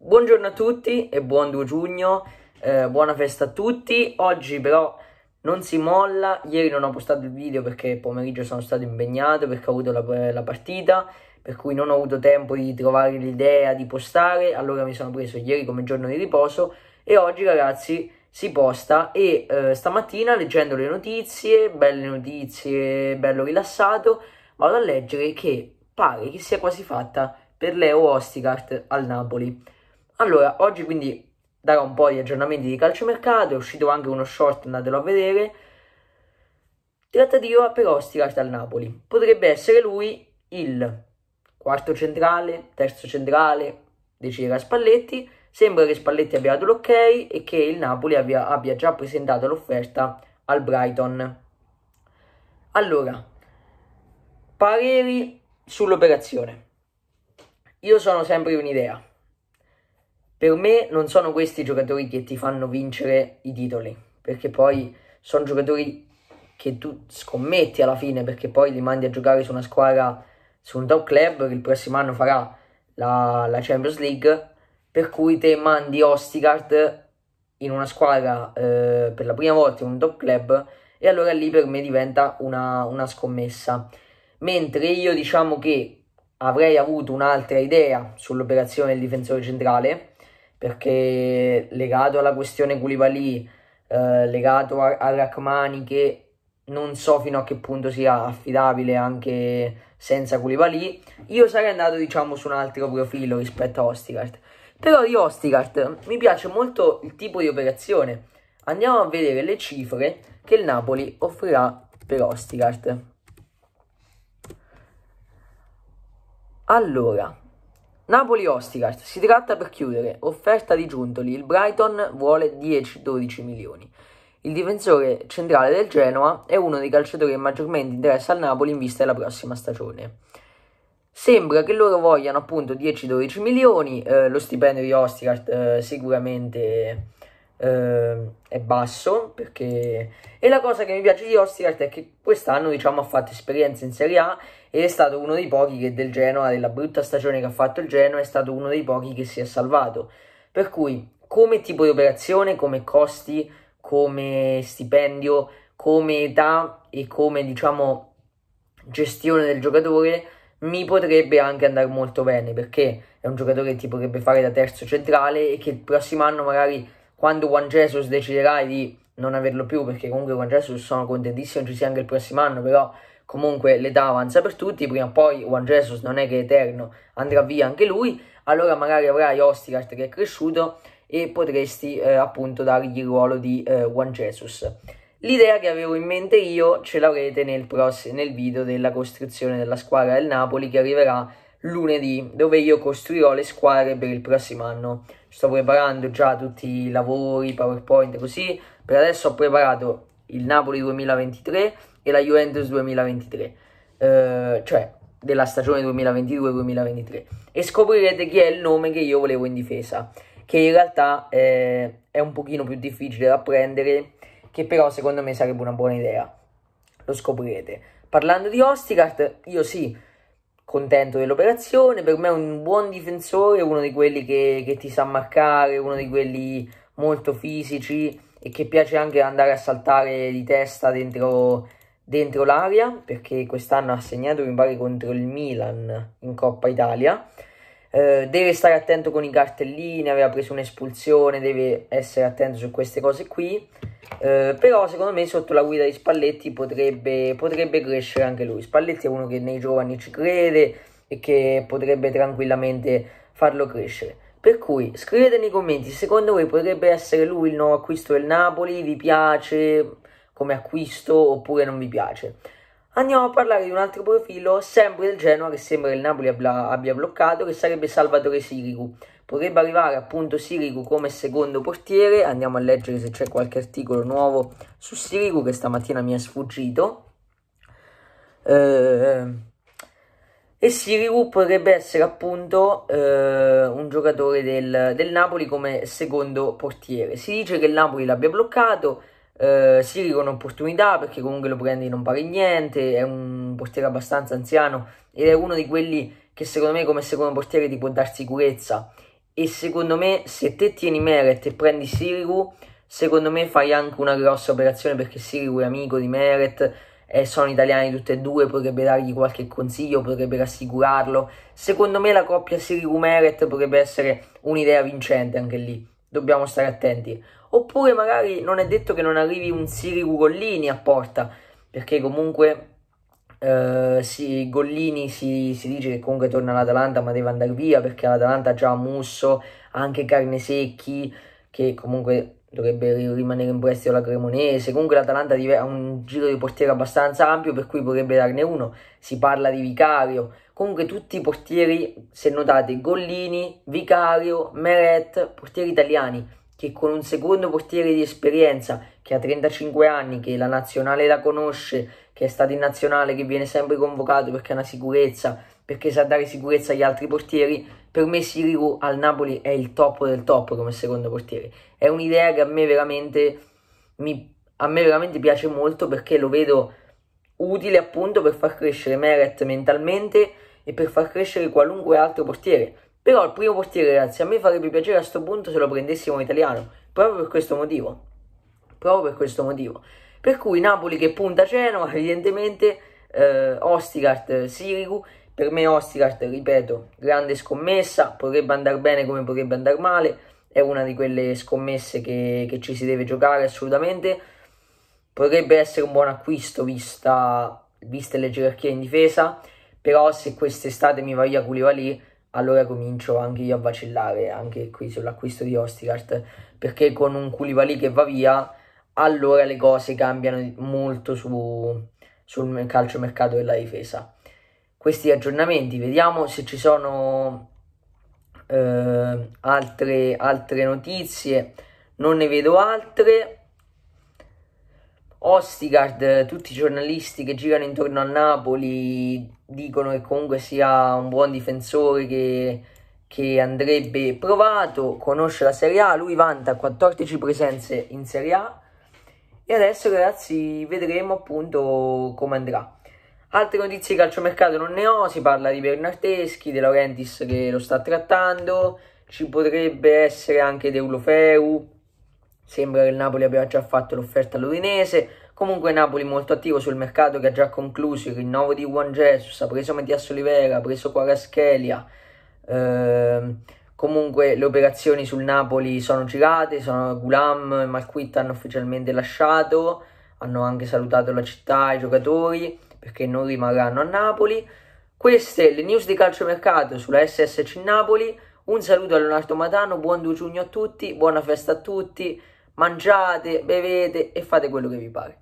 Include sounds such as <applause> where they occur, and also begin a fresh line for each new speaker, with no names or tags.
Buongiorno a tutti e buon 2 giugno, eh, buona festa a tutti. Oggi però non si molla, ieri non ho postato il video perché pomeriggio sono stato impegnato perché ho avuto la, eh, la partita, per cui non ho avuto tempo di trovare l'idea di postare, allora mi sono preso ieri come giorno di riposo e oggi ragazzi si posta e eh, stamattina leggendo le notizie, belle notizie, bello rilassato, vado a leggere che pare che sia quasi fatta per Leo Ostigart al Napoli. Allora, oggi quindi darò un po' di aggiornamenti di calciomercato, è uscito anche uno short, andatelo a vedere. Trattativa però Stirat al Napoli. Potrebbe essere lui il quarto centrale, terzo centrale, decidere Spalletti. Sembra che Spalletti abbia dato l'ok e che il Napoli abbia, abbia già presentato l'offerta al Brighton. Allora, pareri sull'operazione. Io sono sempre un'idea. Per me non sono questi i giocatori che ti fanno vincere i titoli, perché poi sono giocatori che tu scommetti alla fine, perché poi li mandi a giocare su una squadra, su un top club che il prossimo anno farà la, la Champions League, per cui te mandi Ostigard in una squadra eh, per la prima volta in un top club e allora lì per me diventa una, una scommessa. Mentre io diciamo che avrei avuto un'altra idea sull'operazione del difensore centrale, perché legato alla questione Koulibaly, eh, legato a, a Rachmani che non so fino a che punto sia affidabile anche senza Koulibaly, io sarei andato diciamo su un altro profilo rispetto a Ostigart. Però di Ostigart mi piace molto il tipo di operazione. Andiamo a vedere le cifre che il Napoli offrirà per Ostigart. Allora, Napoli-Ostigard, si tratta per chiudere, offerta di Giuntoli, il Brighton vuole 10-12 milioni. Il difensore centrale del Genoa è uno dei calciatori che maggiormente interessa al Napoli in vista della prossima stagione. Sembra che loro vogliano appunto 10-12 milioni, eh, lo stipendio di Ostigard eh, sicuramente eh, è basso perché... e la cosa che mi piace di Ostigard è che quest'anno diciamo ha fatto esperienza in Serie A ed è stato uno dei pochi che del Genoa, della brutta stagione che ha fatto il Genoa, è stato uno dei pochi che si è salvato. Per cui come tipo di operazione, come costi, come stipendio, come età e come diciamo gestione del giocatore mi potrebbe anche andare molto bene perché è un giocatore che ti potrebbe fare da terzo centrale e che il prossimo anno magari quando Juan Jesus deciderai di non averlo più, perché comunque Juan Jesus sono contentissimo ci sia anche il prossimo anno, però comunque l'età avanza per tutti, prima o poi Juan Jesus non è che è eterno, andrà via anche lui, allora magari avrai Ostigart che è cresciuto e potresti eh, appunto dargli il ruolo di eh, Juan Jesus. L'idea che avevo in mente io ce l'avrete nel, pross- nel video della costruzione della squadra del Napoli che arriverà lunedì, dove io costruirò le squadre per il prossimo anno sto preparando già tutti i lavori, PowerPoint così. Per adesso ho preparato il Napoli 2023 e la Juventus 2023, eh, cioè della stagione 2022-2023. E scoprirete chi è il nome che io volevo in difesa, che in realtà eh, è un pochino più difficile da prendere, che però secondo me sarebbe una buona idea. Lo scoprirete. Parlando di Ostigard, io sì, contento dell'operazione. Per me è un buon difensore, uno di quelli che, che ti sa marcare, uno di quelli molto fisici e che piace anche andare a saltare di testa dentro, dentro l'area perché quest'anno ha segnato mi pare contro il Milan in Coppa Italia. Eh, deve stare attento con i cartellini, aveva preso un'espulsione, deve essere attento su queste cose qui. Eh, però secondo me sotto la guida di Spalletti potrebbe, potrebbe crescere anche lui. Spalletti è uno che nei giovani ci crede e che potrebbe tranquillamente farlo crescere. Per cui scrivete nei commenti, secondo voi potrebbe essere lui il nuovo acquisto del Napoli? Vi piace come acquisto oppure non vi piace? Andiamo a parlare di un altro profilo, sempre del Genoa, che sembra che il Napoli abbia, abbia bloccato, che sarebbe Salvatore Sirigu. Potrebbe arrivare appunto Sirigu come secondo portiere, andiamo a leggere se c'è qualche articolo nuovo su Sirigu che stamattina mi è sfuggito. Eh, e Sirigu potrebbe essere appunto eh, un giocatore del, del, Napoli come secondo portiere. Si dice che il Napoli l'abbia bloccato, eh, Sirigu è un'opportunità perché comunque lo prendi non pare niente, è un portiere abbastanza anziano ed è uno di quelli che secondo me come secondo portiere ti può dar sicurezza e secondo me se te tieni Meret e prendi Sirigu, secondo me fai anche una grossa operazione perché Sirigu è amico di Meret, e sono italiani tutti e due, potrebbe dargli qualche consiglio, potrebbe rassicurarlo. Secondo me la coppia Sirigu-Meret potrebbe essere un'idea vincente anche lì, dobbiamo stare attenti. Oppure magari non è detto che non arrivi un Sirigu-Gollini a porta, perché comunque eh, sì, Gollini si, si, dice che comunque torna all'Atalanta ma deve andare via perché l'Atalanta ha già Musso, anche Carnesecchi che comunque dovrebbe rimanere in prestito alla Cremonese. Comunque l'Atalanta ha un giro di portiere abbastanza ampio per cui potrebbe darne uno. Si parla di Vicario. Comunque tutti i portieri, se notate, Gollini, Vicario, Meret, portieri italiani che con un secondo portiere di esperienza che ha 35 anni, che la nazionale la conosce, che è stato in nazionale, che viene sempre convocato perché ha una sicurezza, perché sa dare sicurezza agli altri portieri, per me Sirigu al Napoli è il top del top come secondo portiere. È un'idea che a me veramente, mi, a me veramente piace molto perché lo vedo utile appunto per far crescere Meret mentalmente e per far crescere qualunque altro portiere. Però il primo portiere, ragazzi, a me farebbe piacere a questo punto se lo prendessimo italiano, proprio per questo motivo proprio per questo motivo. Per cui Napoli che punta Genova, <laughs> evidentemente eh, Ostigart eh, Sirigu, per me Ostigart, ripeto, grande scommessa, potrebbe andare bene come potrebbe andare male, è una di quelle scommesse che, che ci si deve giocare assolutamente, potrebbe essere un buon acquisto vista, viste le gerarchie in difesa, però se quest'estate mi va via Culivali allora comincio anche io a vacillare anche qui sull'acquisto di Ostigart perché con un Culivali che va via allora le cose cambiano molto su, sul calciomercato della difesa. Questi aggiornamenti, vediamo se ci sono eh, altre, altre notizie, non ne vedo altre. Ostigard, tutti i giornalisti che girano intorno al Napoli dicono che comunque sia un buon difensore che, che, andrebbe provato, conosce la Serie A, lui vanta 14 presenze in Serie A, e adesso ragazzi vedremo appunto come andrà. Altre notizie di calciomercato non ne ho, si parla di Bernardeschi, De Laurentiis che lo sta trattando, ci potrebbe essere anche Deulofeu, sembra che il Napoli abbia già fatto l'offerta all'Udinese, comunque Napoli molto attivo sul mercato che ha già concluso il rinnovo di Juan Jesus, ha preso Mattias Oliveira, ha preso Quaraschelia, ehm, Comunque le operazioni sul Napoli sono girate, sono Gulam e Malquit hanno ufficialmente lasciato, hanno anche salutato la città, i giocatori, perché non rimarranno a Napoli. Queste le news di calciomercato sulla SSC Napoli. Un saluto a Leonardo Matano, buon 2 giugno a tutti, buona festa a tutti, mangiate, bevete e fate quello che vi pare.